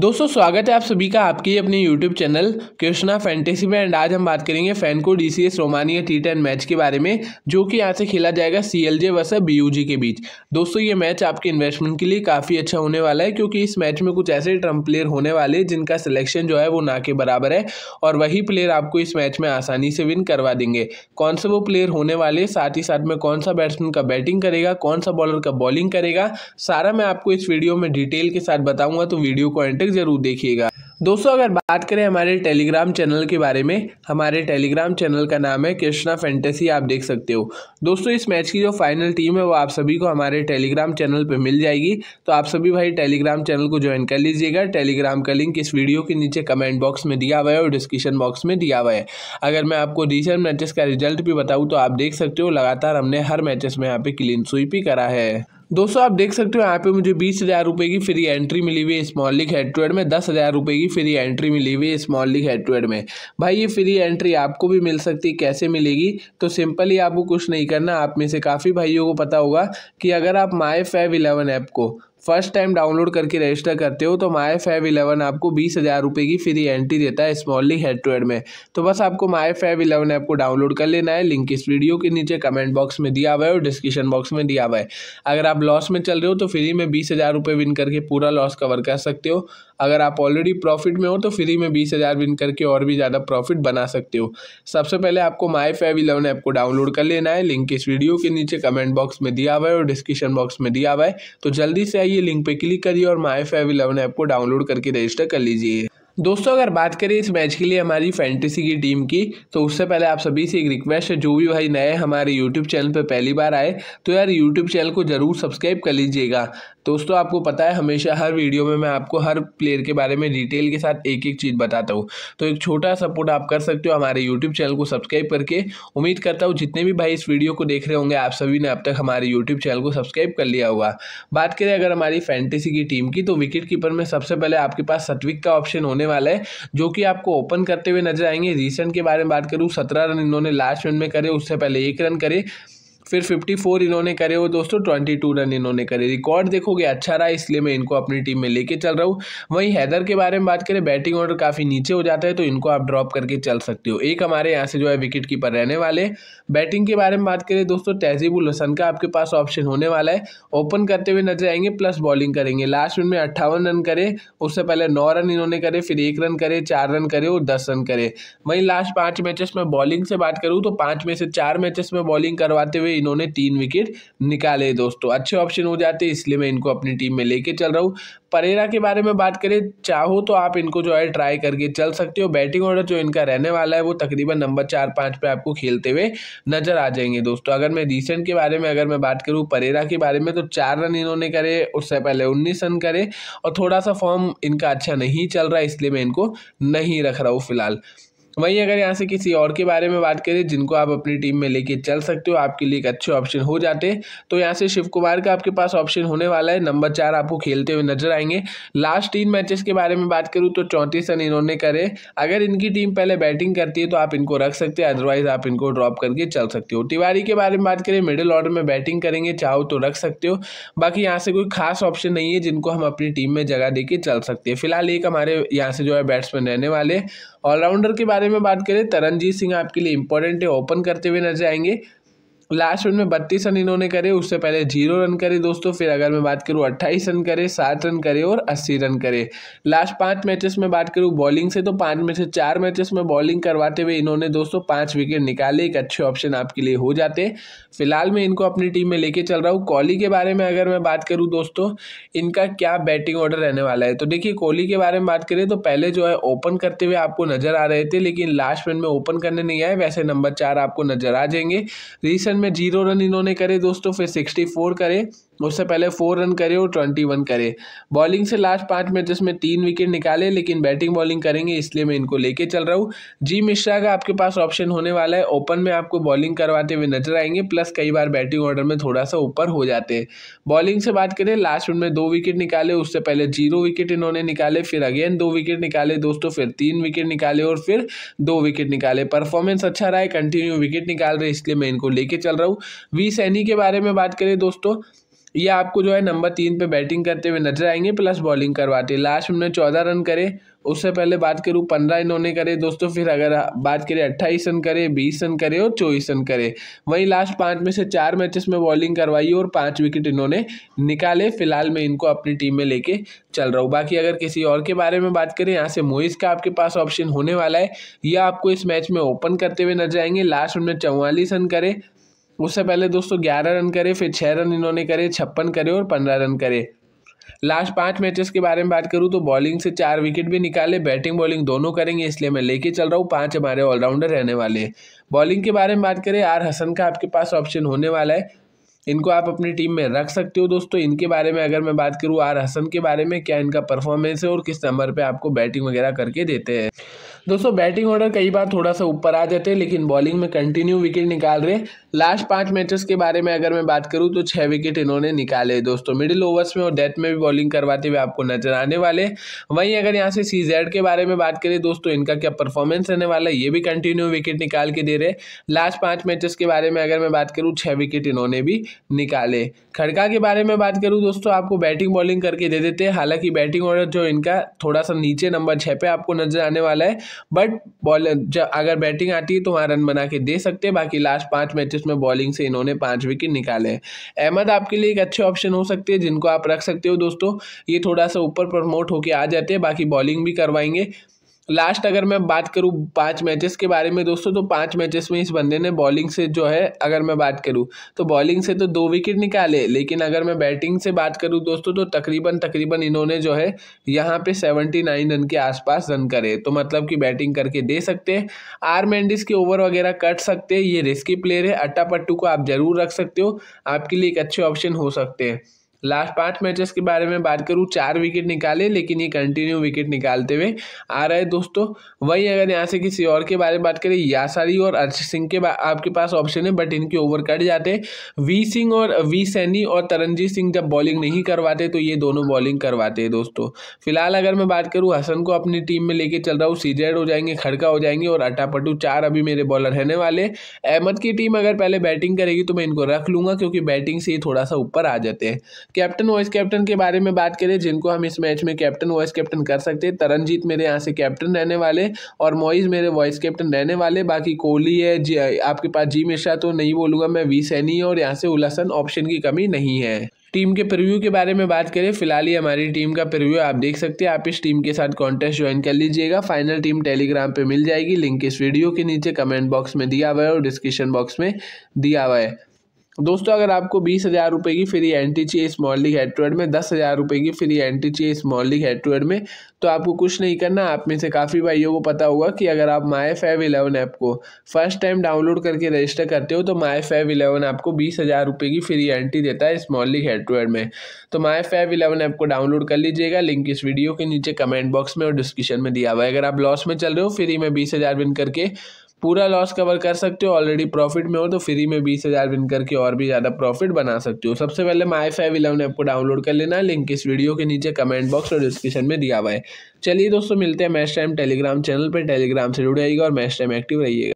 दोस्तों स्वागत है आप सभी का आपके अपने YouTube चैनल कृष्णा फैंटेसी में एंड आज हम बात करेंगे FanCode D C S Romania T ten match के बारे में जो कि यहाँ से खेला जाएगा C L J versus B U G के बीच दोस्तों ये मैच आपके इन्वेस्टमेंट के लिए काफ़ी अच्छा होने वाला है क्योंकि इस मैच में कुछ ऐसे ट्रम्प प्लेयर होने वाले हैं जिनका सिलेक्शन जो है वो ना के बराबर है और वही प्लेयर आपको इस मैच में आसानी से विन करवा देंगे कौन से वो प्लेयर होने वाले साथ ही साथ में कौन सा बैट्समैन का बैटिंग करेगा कौन सा बॉलर का बॉलिंग करेगा सारा मैं आपको इस वीडियो में डिटेल के साथ बताऊँगा तो वीडियो को एंटर तक ज़रूर देखिएगा दोस्तों अगर बात करें हमारे टेलीग्राम चैनल के बारे में हमारे टेलीग्राम चैनल का नाम है कृष्णा फैंटेसी आप देख सकते हो दोस्तों इस मैच की जो फाइनल टीम है वो आप सभी को हमारे टेलीग्राम चैनल पर मिल जाएगी तो आप सभी भाई टेलीग्राम चैनल को ज्वाइन कर लीजिएगा टेलीग्राम का लिंक इस वीडियो के नीचे कमेंट बॉक्स में दिया हुआ है और डिस्क्रिप्शन बॉक्स में दिया हुआ है अगर मैं आपको रिसेंट मैचेस का रिजल्ट भी बताऊँ तो आप देख सकते हो लगातार हमने हर मैचेस में यहाँ पे क्लीन स्वीप ही करा है दोस्तों आप देख सकते हो यहाँ पे मुझे बीस हज़ार रुपये की फ्री एंट्री मिली हुई है small league head to head में दस हज़ार रुपये की फ्री एंट्री मिली हुई है small league head to head में भाई ये फ्री एंट्री आपको भी मिल सकती है कैसे मिलेगी तो सिंपली आपको कुछ नहीं करना आप में से काफ़ी भाइयों को पता होगा कि अगर आप माई फैव इलेवन ऐप को फर्स्ट टाइम डाउनलोड करके रजिस्टर करते हो तो माई फैव इलेवन आपको बीस हज़ार रुपये की फ्री एंट्री देता है स्मॉली हेड टू हेड में तो बस आपको माई फैव इलेवन ऐप को डाउनलोड कर लेना है लिंक इस वीडियो के नीचे कमेंट बॉक्स में दिया हुआ है और डिस्क्रिप्शन बॉक्स में दिया हुआ है अगर आप लॉस में चल रहे हो तो फ्री में बीस हज़ार रुपये विन करके पूरा लॉस कवर कर सकते हो अगर आप ऑलरेडी प्रॉफिट में हो तो फ्री में बीस हज़ार विन करके और भी ज़्यादा प्रॉफिट बना सकते हो सबसे पहले आपको माई फाइव इलेवन ऐप को डाउनलोड कर लेना है लिंक इस वीडियो के नीचे कमेंट बॉक्स में दिया हुआ है और डिस्क्रिप्शन बॉक्स में दिया हुआ है तो जल्दी से आइए लिंक पर क्लिक करिए और माई फाइव इलेवन ऐप को डाउनलोड करके रजिस्टर कर लीजिए दोस्तों अगर बात करें इस मैच के लिए हमारी फैंटेसी की टीम की तो उससे पहले आप सभी से एक रिक्वेस्ट है जो भी भाई नए हमारे यूट्यूब चैनल पर पहली बार आए तो यार यूट्यूब चैनल को ज़रूर सब्सक्राइब कर लीजिएगा दोस्तों आपको पता है हमेशा हर वीडियो में मैं आपको हर प्लेयर के बारे में डिटेल के साथ एक एक चीज़ बताता हूँ तो एक छोटा सपोर्ट आप कर सकते हो हमारे यूट्यूब चैनल को सब्सक्राइब करके उम्मीद करता हूँ जितने भी भाई इस वीडियो को देख रहे होंगे आप सभी ने अब तक हमारे यूट्यूब चैनल को सब्सक्राइब कर लिया होगा बात करें अगर हमारी फैंटेसी की टीम की तो विकेट कीपर में सबसे पहले आपके पास सत्विक का ऑप्शन होने वाला है जो कि आपको ओपन करते हुए नजर आएंगे रिसेंट के बारे में बात करूँ सत्रह रन इन्होंने लास्ट रन में करे उससे पहले एक रन करे फिर 54 इन्होंने करे वो दोस्तों 22 रन इन्होंने करे रिकॉर्ड देखोगे अच्छा रहा इसलिए मैं इनको अपनी टीम में लेके चल रहा हूँ वहीं हैदर के बारे में बात करें बैटिंग ऑर्डर काफ़ी नीचे हो जाता है तो इनको आप ड्रॉप करके चल सकते हो एक हमारे यहाँ से जो है विकेट कीपर रहने वाले बैटिंग के बारे में बात करें दोस्तों तहजीबुल हसन का आपके पास ऑप्शन होने वाला है ओपन करते हुए नजर आएंगे प्लस बॉलिंग करेंगे लास्ट मिनट में अट्ठावन रन करे उससे पहले नौ रन इन्होंने करे फिर एक रन करे चार रन करे और दस रन करे वहीं लास्ट पाँच मैचेस में बॉलिंग से बात करूँ तो पाँच में से चार मैचेस में बॉलिंग करवाते हुए इन्होंने तीन विकेट निकाले दोस्तों अच्छे ऑप्शन हो जाते हैं इसलिए मैं इनको अपनी टीम में लेके चल रहा हूँ परेरा के बारे में बात करें चाहो तो आप इनको जो है ट्राई करके चल सकते हो बैटिंग ऑर्डर जो इनका रहने वाला है वो तकरीबन नंबर चार पाँच पर आपको खेलते हुए नजर आ जाएंगे दोस्तों अगर मैं रिसेंट के बारे में अगर मैं बात करूँ परेरा के बारे में तो चार रन इन्होंने करे उससे पहले उन्नीस रन करे और थोड़ा सा फॉर्म इनका अच्छा नहीं चल रहा इसलिए मैं इनको नहीं रख रहा हूँ फिलहाल वहीं अगर यहाँ से किसी और के बारे में बात करें जिनको आप अपनी टीम में लेके चल सकते हो आपके लिए एक अच्छे ऑप्शन हो जाते तो यहाँ से शिव कुमार का आपके पास ऑप्शन होने वाला है नंबर चार आपको खेलते हुए नजर आएंगे लास्ट तीन मैचेस के बारे में बात करूँ तो चौंतीस रन इन्होंने करे अगर इनकी टीम पहले बैटिंग करती है तो आप इनको रख सकते हैं अदरवाइज आप इनको ड्रॉप करके चल सकते हो तिवारी के बारे में बात करें मिडिल ऑर्डर में बैटिंग करेंगे चाहो तो रख सकते हो बाकी यहाँ से कोई खास ऑप्शन नहीं है जिनको हम अपनी टीम में जगह दे चल सकते हैं फिलहाल एक हमारे यहाँ से जो है बैट्समैन रहने वाले ऑलराउंडर के बारे में बात करें तरनजीत सिंह आपके लिए इंपॉर्टेंट है ओपन करते हुए नजर आएंगे लास्ट रन में बत्तीस रन इन्होंने करे उससे पहले जीरो रन करे दोस्तों फिर अगर मैं बात करूँ अट्ठाईस रन करे सात रन करे और अस्सी रन करे लास्ट पाँच मैचेस में बात करूँ बॉलिंग से तो पाँच में से चार मैचेस में बॉलिंग करवाते हुए इन्होंने दोस्तों पाँच विकेट निकाले एक अच्छे ऑप्शन आपके लिए हो जाते फिलहाल मैं इनको अपनी टीम में लेके चल रहा हूँ कोहली के बारे में अगर मैं बात करूँ दोस्तों इनका क्या बैटिंग ऑर्डर रहने वाला है तो देखिए कोहली के बारे में बात करें तो पहले जो है ओपन करते हुए आपको नजर आ रहे थे लेकिन लास्ट मिनट में ओपन करने नहीं आए वैसे नंबर चार आपको नजर आ जाएंगे रिसेंट में जीरो रन इन्होंने करे दोस्तों फिर सिक्सटी फोर करे उससे पहले फोर रन करे और ट्वेंटी वन करे बॉलिंग से लास्ट पाँच मैचेस में तीन विकेट निकाले लेकिन बैटिंग बॉलिंग करेंगे इसलिए मैं इनको लेके चल रहा हूँ जी मिश्रा का आपके पास ऑप्शन होने वाला है ओपन में आपको बॉलिंग करवाते हुए नजर आएंगे प्लस कई बार बैटिंग ऑर्डर में थोड़ा सा ऊपर हो जाते हैं बॉलिंग से बात करें लास्ट में दो विकेट निकाले उससे पहले जीरो विकेट इन्होंने निकाले फिर अगेन दो विकेट निकाले दोस्तों फिर तीन विकेट निकाले और फिर दो विकेट निकाले परफॉर्मेंस अच्छा रहा है कंटिन्यू विकेट निकाल रहे इसलिए मैं इनको लेके चल रहा हूँ वी सैनी के बारे में बात करें दोस्तों ये आपको जो है नंबर तीन पे बैटिंग करते हुए नजर आएंगे प्लस बॉलिंग करवाते हैं लास्ट में चौदह रन करे उससे पहले बात करूँ पंद्रह इन्होंने करे दोस्तों फिर अगर बात करें अट्ठाईस रन करे बीस रन करे और चौबीस रन करे वहीं लास्ट पाँच में से चार मैचेस में बॉलिंग करवाई और पाँच विकेट इन्होंने निकाले फिलहाल मैं इनको अपनी टीम में लेके चल रहा हूँ बाकी अगर किसी और के बारे में बात करें यहाँ से मोइस का आपके पास ऑप्शन होने वाला है यह आपको इस मैच में ओपन करते हुए नजर आएंगे लास्ट उनमें चौवालीस रन करे उससे पहले दोस्तों ग्यारह रन करे फिर छः रन इन्होंने करे छप्पन करे और पंद्रह रन करे लास्ट पाँच मैचेस के बारे में बात करूँ तो बॉलिंग से चार विकेट भी निकाले बैटिंग बॉलिंग दोनों करेंगे इसलिए मैं लेके चल रहा हूँ पाँच हमारे ऑलराउंडर रहने वाले बॉलिंग के बारे में बात करें आर हसन का आपके पास ऑप्शन होने वाला है इनको आप अपनी टीम में रख सकते हो दोस्तों इनके बारे में अगर मैं बात करूँ आर हसन के बारे में क्या इनका परफॉर्मेंस है और किस नंबर पर आपको बैटिंग वगैरह करके देते हैं दोस्तों बैटिंग ऑर्डर कई बार थोड़ा सा ऊपर आ जाते हैं लेकिन बॉलिंग में कंटिन्यू विकेट निकाल रहे लास्ट पाँच मैचेस के बारे में अगर मैं बात करूँ तो छः विकेट इन्होंने निकाले दोस्तों मिडिल ओवर्स में और डेथ में भी बॉलिंग करवाते हुए आपको नजर आने वाले वहीं अगर यहाँ से सी के बारे में बात करें दोस्तों इनका क्या परफॉर्मेंस रहने वाला है ये भी कंटिन्यू विकेट निकाल के दे रहे लास्ट पाँच मैचेस के बारे में अगर मैं बात करूँ छः विकेट इन्होंने भी निकाले खड़का के बारे में बात करूँ दोस्तों आपको बैटिंग बॉलिंग करके दे देते हैं हालांकि बैटिंग ऑर्डर जो इनका थोड़ा सा नीचे नंबर छः पे आपको नजर आने वाला है बट बॉलर जब अगर बैटिंग आती है तो वहाँ रन बना के दे सकते हैं बाकी लास्ट पाँच मैचेस में बॉलिंग से इन्होंने पाँच विकेट निकाले हैं अहमद आपके लिए एक अच्छे ऑप्शन हो सकते हैं जिनको आप रख सकते हो दोस्तों ये थोड़ा सा ऊपर प्रमोट होके आ जाते हैं बाकी बॉलिंग भी करवाएंगे लास्ट अगर मैं बात करूँ पाँच मैचेस के बारे में दोस्तों तो पाँच मैचेस में इस बंदे ने बॉलिंग से जो है अगर मैं बात करूँ तो बॉलिंग से तो दो विकेट निकाले लेकिन अगर मैं बैटिंग से बात करूँ दोस्तों तो तकरीबन तकरीबन इन्होंने जो है यहाँ पे सेवेंटी नाइन रन के आसपास रन करे तो मतलब कि बैटिंग करके दे सकते हैं आर मैंडिस के ओवर वगैरह कट सकते हैं ये रिस्की प्लेयर है अट्टा पट्टू को आप ज़रूर रख सकते हो आपके लिए एक अच्छे ऑप्शन हो सकते हैं लास्ट पाँच मैचेस के बारे में बात करूँ चार विकेट निकाले लेकिन ये कंटिन्यू विकेट निकालते हुए आ रहे दोस्तों वहीं अगर यहाँ से किसी और के बारे में बात करें यासारी और अर्ज सिंह के आपके पास ऑप्शन है बट इनके ओवर कट जाते हैं वी सिंह और वी सैनी और तरनजीत सिंह जब बॉलिंग नहीं करवाते तो ये दोनों बॉलिंग करवाते हैं दोस्तों फिलहाल अगर मैं बात करूँ हसन को अपनी टीम में लेके चल रहा हूँ सीजेड हो जाएंगे खड़का हो जाएंगे और अटापटू चार अभी मेरे बॉलर रहने वाले अहमद की टीम अगर पहले बैटिंग करेगी तो मैं इनको रख लूंगा क्योंकि बैटिंग से ही थोड़ा सा ऊपर आ जाते हैं कैप्टन वाइस कैप्टन के बारे में बात करें जिनको हम इस मैच में कैप्टन वाइस कैप्टन कर सकते हैं तरनजीत मेरे यहाँ से कैप्टन रहने वाले और मोइज़ मेरे वाइस कैप्टन रहने वाले बाकी कोहली है आपके पास जी मिश्रा तो नहीं बोलूँगा मैं वी सैनी और यहाँ से उलासन ऑप्शन की कमी नहीं है टीम के प्रव्यू के बारे में बात करें फिलहाल ही हमारी टीम का प्रव्यू आप देख सकते हैं आप इस टीम के साथ कॉन्टेस्ट ज्वाइन कर लीजिएगा फाइनल टीम टेलीग्राम पे मिल जाएगी लिंक इस वीडियो के नीचे कमेंट बॉक्स में दिया हुआ है और डिस्क्रिप्शन बॉक्स में दिया हुआ है दोस्तों अगर आपको बीस हज़ार रुपये की फ्री एंट्री चाहिए small league head to head में दस हज़ार रुपये की फ्री एंट्री चाहिए small league head to head में तो आपको कुछ नहीं करना आप में से काफ़ी भाइयों को पता होगा कि अगर आप माई फाइव इलेवन ऐप को फर्स्ट टाइम डाउनलोड करके रजिस्टर करते हो तो माई फाइव इलेवन आपको बीस हज़ार रुपये की फ्री एंट्री देता है small league head to head में तो माई फाइव इलेवन ऐप को डाउनलोड कर लीजिएगा लिंक इस वीडियो के नीचे कमेंट बॉक्स में और डिस्क्रिप्शन में दिया हुआ है अगर आप लॉस में चल रहे हो फ्री में बीस हज़ार विन करके पूरा लॉस कवर कर सकते हो ऑलरेडी प्रॉफिट में हो तो फ्री में बीस हज़ार विन करके और भी ज़्यादा प्रॉफिट बना सकते हो सबसे पहले माई फाइव इलेवन ऐप को डाउनलोड कर लेना लिंक इस वीडियो के नीचे कमेंट बॉक्स और डिस्क्रिप्शन में दिया हुआ है चलिए दोस्तों मिलते हैं मैच टाइम टेलीग्राम चैनल पर टेलीग्राम से जुड़ जाइएगा और मैच टाइम एक्टिव रहिएगा